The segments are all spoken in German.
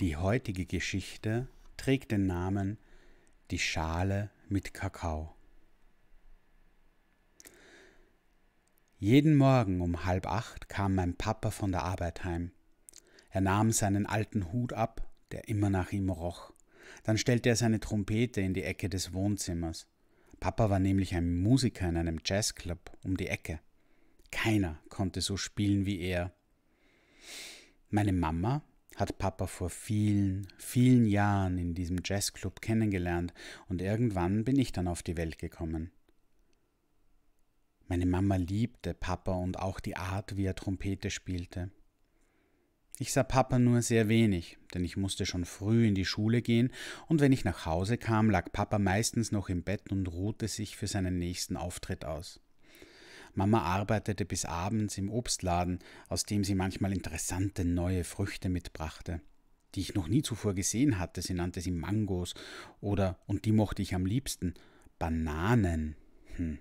Die heutige Geschichte trägt den Namen Die Schale mit Kakao. Jeden Morgen um halb acht kam mein Papa von der Arbeit heim. Er nahm seinen alten Hut ab, der immer nach ihm roch. Dann stellte er seine Trompete in die Ecke des Wohnzimmers. Papa war nämlich ein Musiker in einem Jazzclub um die Ecke. Keiner konnte so spielen wie er. Meine Mama hat Papa vor vielen, vielen Jahren in diesem Jazzclub kennengelernt und irgendwann bin ich dann auf die Welt gekommen. Meine Mama liebte Papa und auch die Art, wie er Trompete spielte. Ich sah Papa nur sehr wenig, denn ich musste schon früh in die Schule gehen, und wenn ich nach Hause kam, lag Papa meistens noch im Bett und ruhte sich für seinen nächsten Auftritt aus. Mama arbeitete bis abends im Obstladen, aus dem sie manchmal interessante neue Früchte mitbrachte, die ich noch nie zuvor gesehen hatte. Sie nannte sie Mangos oder, und die mochte ich am liebsten, Bananen. Hm.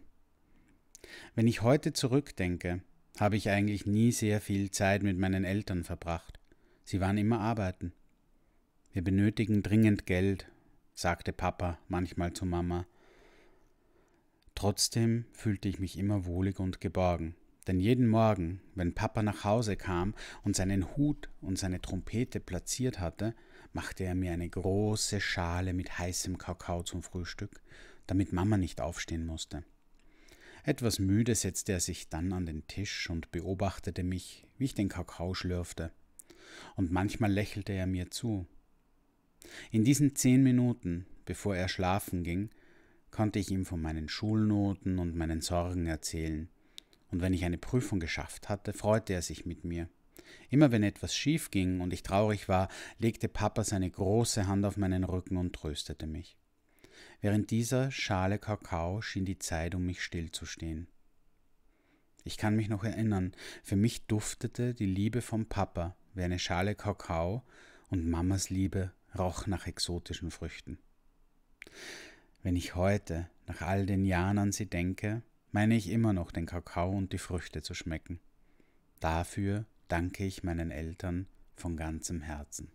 Wenn ich heute zurückdenke, habe ich eigentlich nie sehr viel Zeit mit meinen Eltern verbracht. Sie waren immer arbeiten. Wir benötigen dringend Geld, sagte Papa manchmal zu Mama. Trotzdem fühlte ich mich immer wohlig und geborgen. Denn jeden Morgen, wenn Papa nach Hause kam und seinen Hut und seine Trompete platziert hatte, machte er mir eine große Schale mit heißem Kakao zum Frühstück, damit Mama nicht aufstehen musste. Etwas müde setzte er sich dann an den Tisch und beobachtete mich, wie ich den Kakao schlürfte. Und manchmal lächelte er mir zu. In diesen zehn Minuten, bevor er schlafen ging, konnte ich ihm von meinen Schulnoten und meinen Sorgen erzählen, und wenn ich eine Prüfung geschafft hatte, freute er sich mit mir. Immer wenn etwas schief ging und ich traurig war, legte Papa seine große Hand auf meinen Rücken und tröstete mich. Während dieser schale Kakao schien die Zeit um mich stillzustehen. Ich kann mich noch erinnern, für mich duftete die Liebe von Papa wie eine Schale Kakao und Mamas Liebe roch nach exotischen Früchten. Wenn ich heute, nach all den Jahren an sie denke, meine ich immer noch den Kakao und die Früchte zu schmecken. Dafür danke ich meinen Eltern von ganzem Herzen.